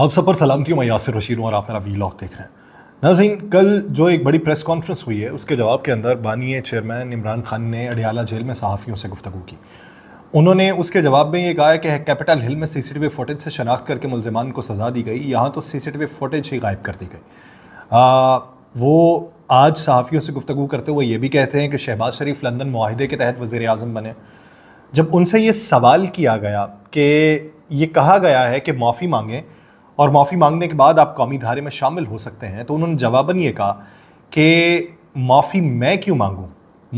आप सब पर सलामती हूँ मैं यासिर रशीद हूँ और आप मेरा लॉक देख रहे हैं नाजीन कल जो एक बड़ी प्रेस कॉन्फ्रेंस हुई है उसके जवाब के अंदर बानिय चेयरमैन इमरान खान ने अडियाला जेल में सहाफ़ियों से गुफ्तु की उन्होंने उसके जवाब में ये कहा कि कैपिटल हिल में सीसीटीवी फुटेज से शनाख्त करके मुलजमान को सज़ा दी गई यहाँ तो सीसीटीवी फुटेज ही गायब कर दी गई वो आज सहाफ़ियों से गुफ्तु करते हुए ये भी कहते हैं कि शहबाज शरीफ लंदन माहदे के तहत वज़ी अजम बने जब उनसे ये सवाल किया गया कि ये कहा गया है कि माफ़ी मांगें और माफ़ी मांगने के बाद आप कौमी धारे में शामिल हो सकते हैं तो उन्होंने जवाबन ये कहा कि माफ़ी मैं क्यों मांगूँ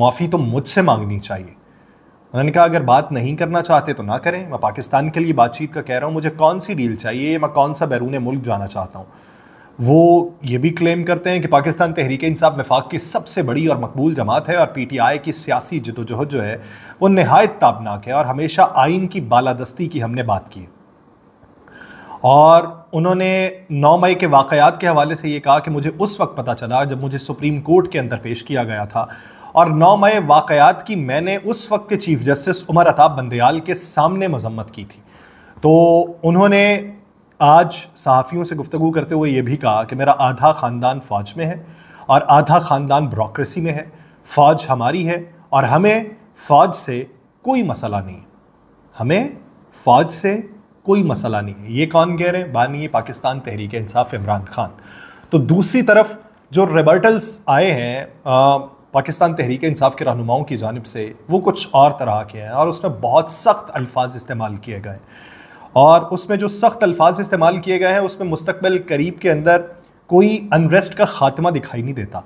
माफ़ी तो मुझसे मांगनी चाहिए उन्होंने कहा अगर बात नहीं करना चाहते तो ना करें मैं पाकिस्तान के लिए बातचीत का कह रहा हूँ मुझे कौन सी डील चाहिए मैं कौन सा बैरून मुल्क जाना चाहता हूँ वो ये भी क्लेम करते हैं कि पाकिस्तान तहरीक इंसाफ वफाक की सबसे बड़ी और मकबूल जमात है और पी टी आई की सियासी जदोजहद जो है वो नहायत ताबनाक है और हमेशा आइन की बालादस्ती की हमने बात की है और उन्होंने 9 मई के वाकयात के हवाले से ये कहा कि मुझे उस वक्त पता चला जब मुझे सुप्रीम कोर्ट के अंदर पेश किया गया था और 9 मई वाकयात की मैंने उस वक्त के चीफ जस्टिस उमर अताब बंदयाल के सामने मजम्मत की थी तो उन्होंने आज सहाफ़ियों से गुफ्तु करते हुए ये भी कहा कि मेरा आधा ख़ानदान फ़ौज में है और आधा ख़ानदान ब्रोक्रेसी में है फ़ौज हमारी है और हमें फ़ौज से कोई मसला नहीं हमें फ़ौज से कोई मसला नहीं है ये कौन कह रहे हैं बानी पाकिस्तान तहरीक इंसाफ इमरान खान तो दूसरी तरफ जो रेबर्टल्स आए हैं पाकिस्तान तहरीक इंसाफ के रहनुमाओं की जानब से वो कुछ और तरह के हैं और उसमें बहुत सख्त अल्फाज इस्तेमाल किए गए और उसमें जो सख्त अल्फाज इस्तेमाल किए गए हैं उसमें मुस्तकबिल करीब के अंदर कोई अनरेस्ट का खात्मा दिखाई नहीं देता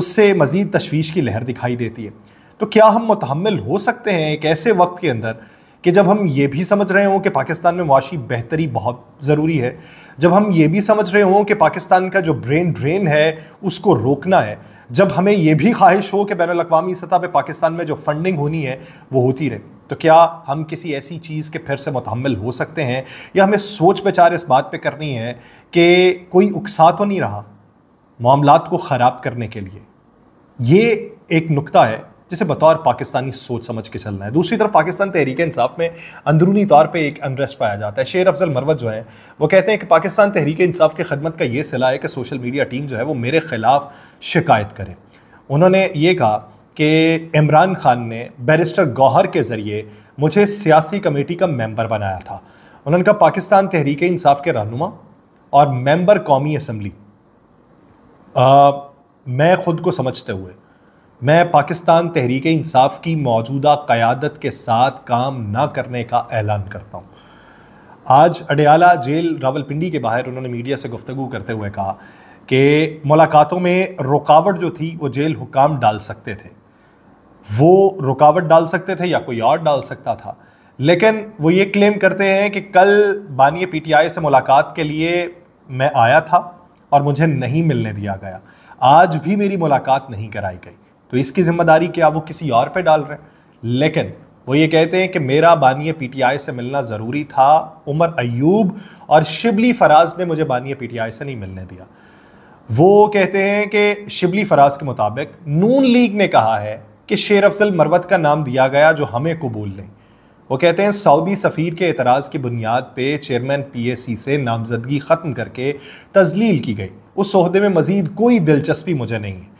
उससे मज़ीद तशवीश की लहर दिखाई देती है तो क्या हम मतहमल हो सकते हैं एक ऐसे वक्त के अंदर कि जब हम ये भी समझ रहे हों कि पाकिस्तान में मुआशी बेहतरी बहुत ज़रूरी है जब हम ये भी समझ रहे हों कि पाकिस्तान का जो ब्रेन ड्रेन है उसको रोकना है जब हमें यह भी ख्वाहिश हो कि बैन अवी सतह पर पाकिस्तान में जो फंडिंग होनी है वो होती रहे तो क्या हम किसी ऐसी चीज़ के फिर से मुतमल हो सकते हैं या हमें सोच विचार इस बात पर करनी है कि कोई उकसा तो नहीं रहा मामला को ख़राब करने के लिए ये एक नुकता है जिसे बतौर पाकिस्तानी सोच समझ के चलना है दूसरी तरफ पाकिस्तान तहरीक इंसाफ में अंदरूनी तौर पर एक अनरेस्ट पाया जाता है शेर अफजल मरवत जो है वो कहते हैं कि पाकिस्तान तहरीक इंसाफ की खदमत का ये सिला है कि सोशल मीडिया टीम जो है वो मेरे ख़िलाफ़ शिकायत करे उन्होंने ये कहा कि इमरान खान ने बैरिस्टर गौहर के ज़रिए मुझे सियासी कमेटी का मेम्बर बनाया था उन्होंने कहा पाकिस्तान तहरीक इंसाफ के रहनुमा और मेंबर कौमी असम्बली मैं ख़ुद को समझते हुए मैं पाकिस्तान तहरीक इंसाफ की मौजूदा क़्यादत के साथ काम ना करने का ऐलान करता हूँ आज अडयाला जेल रावलपिंडी के बाहर उन्होंने मीडिया से गुफ्तु करते हुए कहा कि मुलाकातों में रुकावट जो थी वो जेल हुकाम डाल सकते थे वो रुकावट डाल सकते थे या कोई और डाल सकता था लेकिन वो ये क्लेम करते हैं कि कल बानिय पीटीआई से मुलाकात के लिए मैं आया था और मुझे नहीं मिलने दिया गया आज भी मेरी मुलाकात नहीं कराई गई तो इसकी जिम्मेदारी क्या वो किसी और पे डाल रहे हैं लेकिन वो ये कहते हैं कि मेरा बानिय पीटीआई से मिलना ज़रूरी था उमर अयूब और शिबली फराज ने मुझे बानिय पीटीआई से नहीं मिलने दिया वो कहते हैं कि शिबली फराज के मुताबिक नून लीग ने कहा है कि शेर अफजल मरवत का नाम दिया गया जो हमें कबूल नहीं वो कहते हैं सऊदी सफ़ीर के एतराज़ की बुनियाद पे चेयरमैन पीएसी से नामजदगी ख़त्म करके तजलील की गई उस अहदे में मज़ीद कोई दिलचस्पी मुझे नहीं है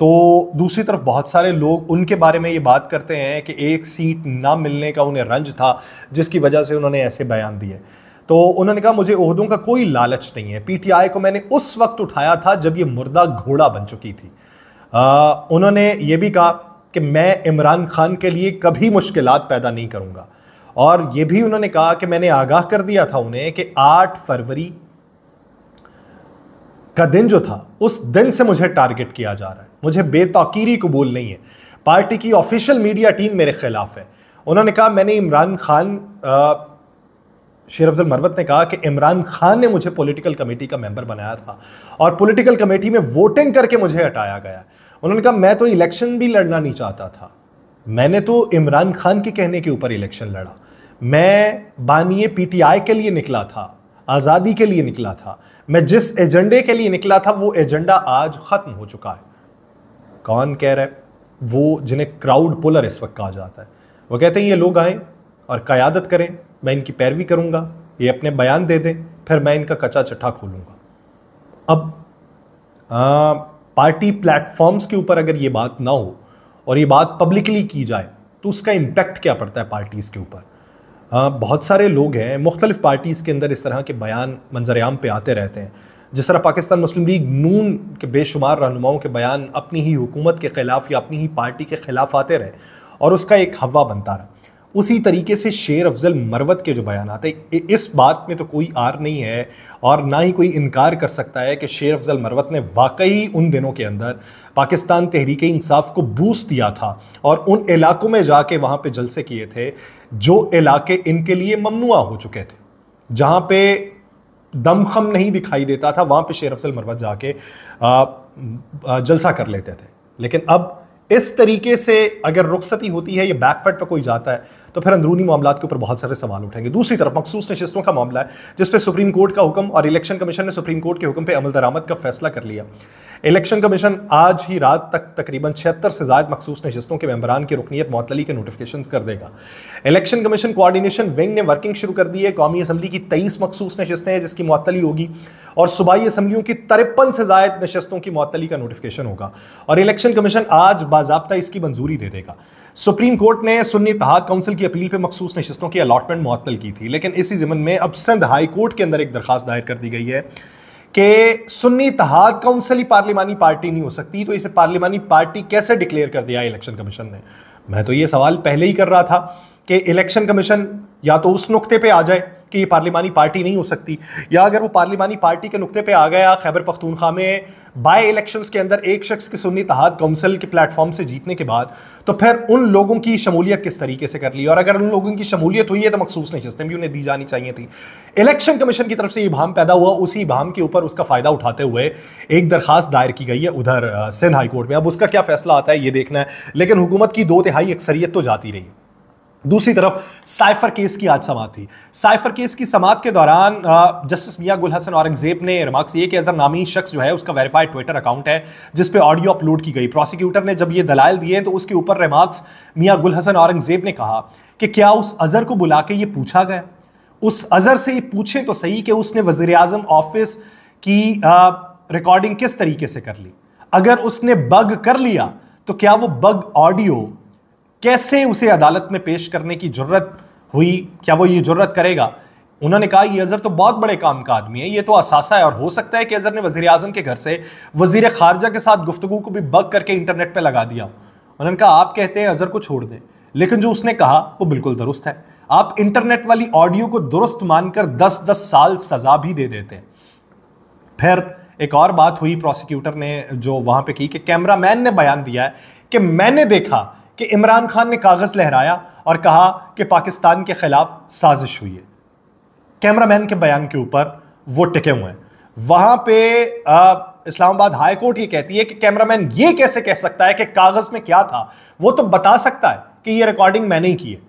तो दूसरी तरफ बहुत सारे लोग उनके बारे में ये बात करते हैं कि एक सीट ना मिलने का उन्हें रंज था जिसकी वजह से उन्होंने ऐसे बयान दिए तो उन्होंने कहा मुझे उहदों का कोई लालच नहीं है पीटीआई को मैंने उस वक्त उठाया था जब ये मुर्दा घोड़ा बन चुकी थी आ, उन्होंने ये भी कहा कि मैं इमरान खान के लिए कभी मुश्किल पैदा नहीं करूँगा और ये भी उन्होंने कहा कि मैंने आगाह कर दिया था उन्हें कि 8 फरवरी का दिन जो था उस दिन से मुझे टारगेट किया जा रहा है मुझे बेतौकीरी कबूल नहीं है पार्टी की ऑफिशियल मीडिया टीम मेरे खिलाफ है उन्होंने कहा मैंने इमरान खान शेर अफजल मरवत ने कहा कि इमरान खान ने मुझे पॉलिटिकल कमेटी का मेंबर बनाया था और पॉलिटिकल कमेटी में वोटिंग करके मुझे हटाया गया उन्होंने कहा मैं तो इलेक्शन भी लड़ना नहीं चाहता था मैंने तो इमरान खान के कहने के ऊपर इलेक्शन लड़ा मैं बानिए पीटीआई के लिए निकला था आज़ादी के लिए निकला था मैं जिस एजेंडे के लिए निकला था वो एजेंडा आज ख़त्म हो चुका है कौन कह रहा है वो जिन्हें क्राउड पुलर इस वक्त कहा जाता है वो कहते हैं ये लोग आए और क़्यादत करें मैं इनकी पैरवी करूँगा ये अपने बयान दे दें फिर मैं इनका कच्चा चट्ठा खोलूँगा अब आ, पार्टी प्लेटफॉर्म्स के ऊपर अगर ये बात ना हो और ये बात पब्लिकली की जाए तो उसका इम्पैक्ट क्या पड़ता है पार्टीज़ के ऊपर बहुत सारे लोग हैं मुख्तलिफ़ पार्टीज़ के अंदर इस तरह के बयान मंजरआम पे आते रहते हैं जिस तरह पाकिस्तान मुस्लिम लीग नून के बेशुमार रहनुमाओं के बयान अपनी ही हुकूमत के ख़िलाफ़ या अपनी ही पार्टी के ख़िलाफ़ आते रहे और उसका एक हवा बनता रहा उसी तरीके से शेर अफजल मरवत के जो बयान आते इस बात में तो कोई आर नहीं है और ना ही कोई इनकार कर सकता है कि शेर अफजल मरवत ने वाकई उन दिनों के अंदर पाकिस्तान तहरीक इंसाफ को बूस्ट दिया था और उन इलाकों में जाके वहाँ पे जलसे किए थे जो इलाके इनके लिए ममनुआ हो चुके थे जहाँ पे दमखम नहीं दिखाई देता था वहाँ पे शेर अफजल मरवत जाके जलसा कर लेते थे लेकिन अब इस तरीके से अगर रुखसती होती है या बैकफेट पर कोई जाता है तो फिर अंदरूनी मामला के ऊपर बहुत सारे सवाल उठेंगे दूसरी तरफ मखसूस नशस्तों का मामला है जिसपे सुप्रीम कोर्ट का हुक्म और इलेक्शन कमीशन ने सुप्रीम कोर्ट के हुक्म पर अमल दरामद का फैसला कर लिया इलेक्शन कमीशन आज ही रात तक तकरीबन छिहत्तर से ज्यादा मखसूस नशस्तों के मेम्बरान की रुकनीत मतली के नोटिफिकेशन कर देगा इलेक्शन कमीशन कोआर्डिनेशन विंग ने वर्किंग शुरू कर दी है कौमी असम्बली की तेईस मखसूस नशस्तें हैं जिसकी मअतली होगी और सूबाई असम्बलियों की तिरपन से ज्यादा नशस्तों की मअतली का नोटिफिकेशन होगा और इलेक्शन कमीशन आज बाबा इसकी मंजूरी दे देगा सुप्रीम कोर्ट ने सुन्नी तहाद काउंसिल की अपील पर मखसूस नशस्तों की अलाटमेंट मअतल की थी लेकिन इसी ज़मन में अब सिंध हाई कोर्ट के अंदर एक दरख्वास्त दायर कर दी गई है कि सुन्नी तहाद काउंसिल पार्लियामानी पार्टी नहीं हो सकती तो इसे पार्लियामानी पार्टी कैसे डिक्लेयर कर दिया इलेक्शन कमीशन ने मैं तो ये सवाल पहले ही कर रहा था कि इलेक्शन कमीशन या तो उस नुकते पे आ जाए कि ये पार्लिमानी पार्टी नहीं हो सकती या अगर वो पार्लिमानी पार्टी के नुकते पर आ गया खैबर पख्तूनखा में बाई इलेक्शंस के अंदर एक शख्स के सुन्नी तहत काउंसिल के प्लेटफॉर्म से जीतने के बाद तो फिर उन लोगों की शमूलियत किस तरीके से कर ली और अगर उन लोगों की शमूलियत हुई है तो मखसूस नशस्तें भी उन्हें दी जानी चाहिए थी इलेक्शन कमीशन की तरफ से ये भाम पैदा हुआ उसी भाम के ऊपर उसका फ़ायदा उठाते हुए एक दरखास्त दायर की गई है उधर सिंध हाईकोर्ट में अब उसका क्या फैसला आता है ये देखना है लेकिन हुकूमत की दो तिहाई अक्सरियत तो जाती रही है दूसरी तरफ साइफर केस की आज समाप्त थी साइफर केस की समाप्त के दौरान जस्टिस मियाँ गुल हसन औरंगजेब ने रिमार्क्स ये कि अजर नामी शख्स जो है उसका वेरीफाइड ट्विटर अकाउंट है जिस पे ऑडियो अपलोड की गई प्रोसिक्यूटर ने जब ये दलाल दिए तो उसके ऊपर रिमार्क्स मियाँ गुल हसन औरंगजेब ने कहा कि क्या उस अजहर को बुला के ये पूछा गया उस अजहर से ये पूछें तो सही कि उसने वज़ी अजम ऑफिस की रिकॉर्डिंग किस तरीके से कर ली अगर उसने बग कर लिया तो क्या वो बग ऑडियो कैसे उसे अदालत में पेश करने की जरूरत हुई क्या वो ये जरूरत करेगा उन्होंने कहा ये अजहर तो बहुत बड़े काम का आदमी है ये तो असासा है और हो सकता है कि अजहर ने वजी अजम के घर से वजीर खारजा के साथ गुफ्तु को भी बग करके इंटरनेट पर लगा दिया उन्होंने कहा आप कहते हैं अजहर को छोड़ दें लेकिन जो उसने कहा वो बिल्कुल दुरुस्त है आप इंटरनेट वाली ऑडियो को दुरुस्त मानकर दस दस साल सजा भी दे देते हैं फिर एक और बात हुई प्रोसिक्यूटर ने जो वहां पे की कि कैमरामैन ने बयान दिया है कि मैंने देखा कि इमरान खान ने कागज़ लहराया और कहा कि पाकिस्तान के ख़िलाफ़ साजिश हुई है कैमरामैन के बयान के ऊपर वो टिके हुए हैं वहाँ पे इस्लामाबाद हाई कोर्ट ये कहती है कि कैमरामैन ये कैसे कह सकता है कि कागज़ में क्या था वो तो बता सकता है कि ये रिकॉर्डिंग मैंने ही की है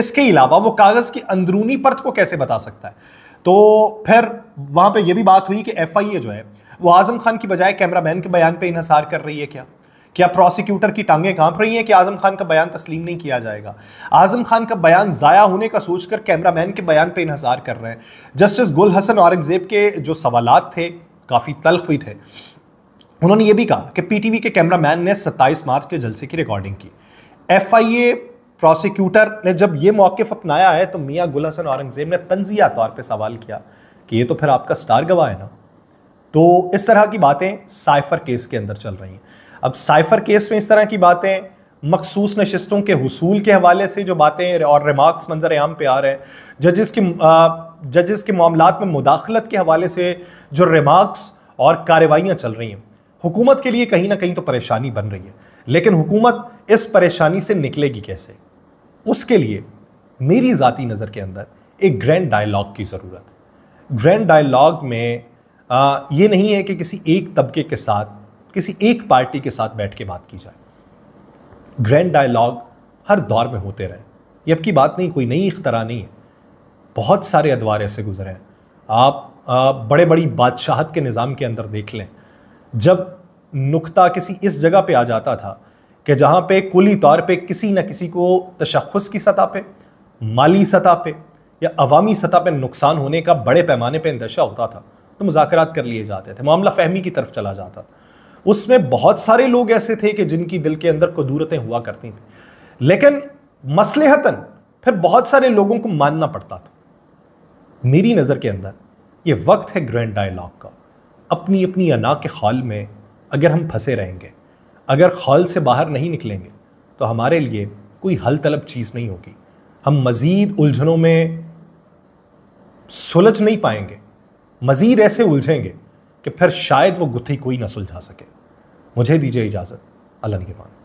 इसके अलावा वो कागज़ की अंदरूनी परत को कैसे बता सकता है तो फिर वहाँ पे ये भी बात हुई कि एफ जो है वो आज़म खान की बजाय कैमरामैन के बयान पर इंसार कर रही है क्या क्या प्रोसिक्यूटर की टांगें कांप रही हैं कि आजम खान का बयान तस्लीम नहीं किया जाएगा आजम खान का बयान ज़ाया होने का सोचकर कैमरामैन के बयान पर इहसार कर रहे हैं जस्टिस गुल हसन औरंगज़ेब के जो सवालत थे काफ़ी तलख भी थे उन्होंने ये भी कहा कि पीटीवी के कैमरामैन ने 27 मार्च के जलसे की रिकॉर्डिंग की एफआईए प्रोसिक्यूटर ने जब ये मौकफ अपनाया है तो मियाँ गुल हसन औरंगज़ेब ने तंजिया तौर पर सवाल किया कि ये तो फिर आपका स्टार गवाह है ना तो इस तरह की बातें साइफर केस के अंदर चल रही हैं अब साइफर केस में इस तरह की बातें मखसूस नशस्तों के हसूल के हवाले से जो बातें और रिमार्क्स मंजर आम पे आ रहे हैं जजेस के जजेस के मामला में मुदाखलत के हवाले से जो रिमार्क्स और कार्रवाइयाँ चल रही हैं हुकूमत के लिए कहीं ना कहीं तो परेशानी बन रही है लेकिन हुकूमत इस परेशानी से निकलेगी कैसे उसके लिए मेरी ज़ाती नज़र के अंदर एक ग्रैंड डायलॉग की ज़रूरत है ग्रैंड डायलॉग में आ, ये नहीं है कि किसी एक तबके के साथ किसी एक पार्टी के साथ बैठ के बात की जाए ग्रैंड डायलॉग हर दौर में होते रहे ये अब की बात नहीं कोई नई इख्तरा नहीं है बहुत सारे अदवार ऐसे गुजरे हैं आप बड़े बड़ी बादशाहत के निज़ाम के अंदर देख लें जब नुक्ता किसी इस जगह पे आ जाता था कि जहाँ पे कुली तौर पे किसी न किसी को तशखस की सतह पे माली सतह पे या अवामी सतह पे नुकसान होने का बड़े पैमाने पे अंदेशा होता था तो मुजाकर कर लिए जाते थे मामला फहमी की तरफ चला जाता था उसमें बहुत सारे लोग ऐसे थे कि जिनकी दिल के अंदर कदूरतें हुआ करती थी लेकिन मसलहतन फिर बहुत सारे लोगों को मानना पड़ता था मेरी नज़र के अंदर ये वक्त है ग्रैंड डायलॉग का अपनी अपनी अना के खाल में अगर हम फंसे रहेंगे अगर खाल से बाहर नहीं निकलेंगे तो हमारे लिए कोई हल तलब चीज़ नहीं होगी हम मज़ीद उलझनों में सुलझ नहीं पाएंगे मज़ीद ऐसे उलझेंगे कि फिर शायद वो गुत्थी कोई न सुलझा सके मुझे दीजिए इजाज़त अल्लाह के पान